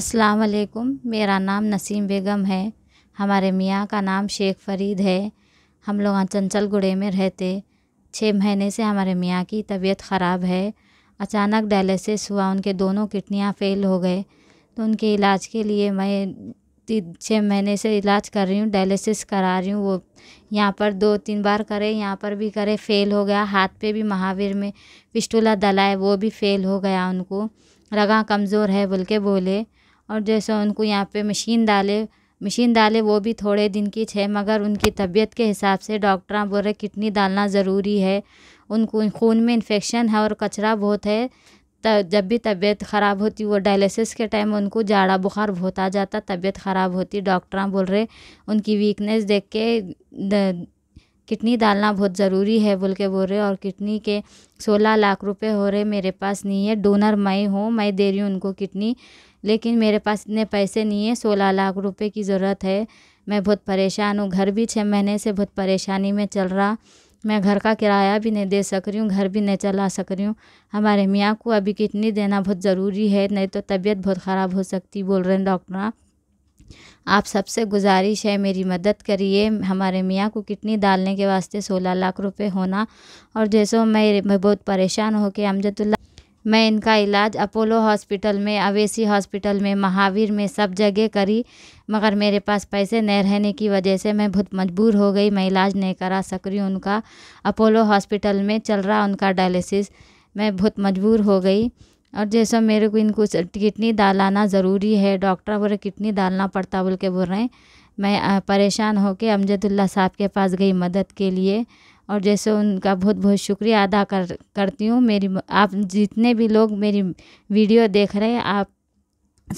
अस्सलाम वालेकुम मेरा नाम नसीम बेगम है हमारे मियाँ का नाम शेख फरीद है हम लोग चंचल गुड़े में रहते छः महीने से हमारे मियाँ की तबीयत ख़राब है अचानक डायलिसिस हुआ उनके दोनों किडनियाँ फ़ेल हो गए तो उनके इलाज के लिए मैं तीन छः महीने से इलाज कर रही हूँ डायलिसिस करा रही हूँ वो यहाँ पर दो तीन बार करे यहाँ पर भी करे फ़ेल हो गया हाथ पे भी महावीर में पिस्टूला दलाए वो भी फ़ेल हो गया उनको रगा कमज़ोर है बोल के बोले और जैसे उनको यहाँ पे मशीन डाले मशीन डाले वो भी थोड़े दिन की छः मगर उनकी तबीयत के हिसाब से डॉक्टर बोल रहे किडनी डालना ज़रूरी है उनको खून में इन्फेक्शन है और कचरा बहुत है तब जब भी तबीयत ख़राब होती वो डायलिसिस के टाइम उनको जाड़ा बुखार बहुत आ जाता तबीयत ख़राब होती डॉक्टर बोल रहे उनकी वीकनेस देख के किडनी डालना बहुत ज़रूरी है बोल के बोल रहे और किडनी के सोलह लाख रुपए हो रहे मेरे पास नहीं है डोनर मैं हूँ मैं दे रही हूँ उनको किडनी लेकिन मेरे पास इतने पैसे नहीं है सोलह लाख रुपए की ज़रूरत है मैं बहुत परेशान हूँ घर भी छः महीने से बहुत परेशानी में चल रहा मैं घर का किराया भी नहीं दे सक रही हूँ घर भी नहीं चला सक रही हूँ हमारे मियाँ को अभी किडनी देना बहुत ज़रूरी है नहीं तो तबीयत बहुत ख़राब हो सकती बोल रहे हैं डॉक्टर आप आप सबसे गुजारिश है मेरी मदद करिए हमारे मियाँ को किडनी डालने के वास्ते सोलह लाख रुपए होना और जैसो मैं मैं बहुत परेशान हो के अमजदुल्ला मैं इनका इलाज अपोलो हॉस्पिटल में अवेसी हॉस्पिटल में महावीर में सब जगह करी मगर मेरे पास पैसे नहीं रहने की वजह से मैं बहुत मजबूर हो गई मैं इलाज नहीं करा सक रही उनका अपोलो हॉस्पिटल में चल रहा उनका डायलिसिस मैं बहुत मजबूर हो गई और जैसा मेरे को इनको किडनी डालाना ज़रूरी है डॉक्टर बोले किडनी डालना पड़ता बोल के बोल रहे हैं मैं परेशान होकर अमजदुल्ला साहब के पास गई मदद के लिए और जैसे उनका बहुत बहुत शुक्रिया अदा कर करती हूँ मेरी आप जितने भी लोग मेरी वीडियो देख रहे हैं आप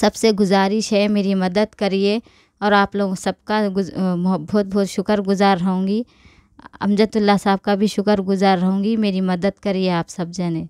सबसे गुजारिश है मेरी मदद करिए और आप लोग सबका बहुत बहुत शुक्र गुज़ार रहूँगी अमजदुल्ला साहब का भी शुक्र गुज़ार रहूँगी मेरी मदद करिए आप सब जने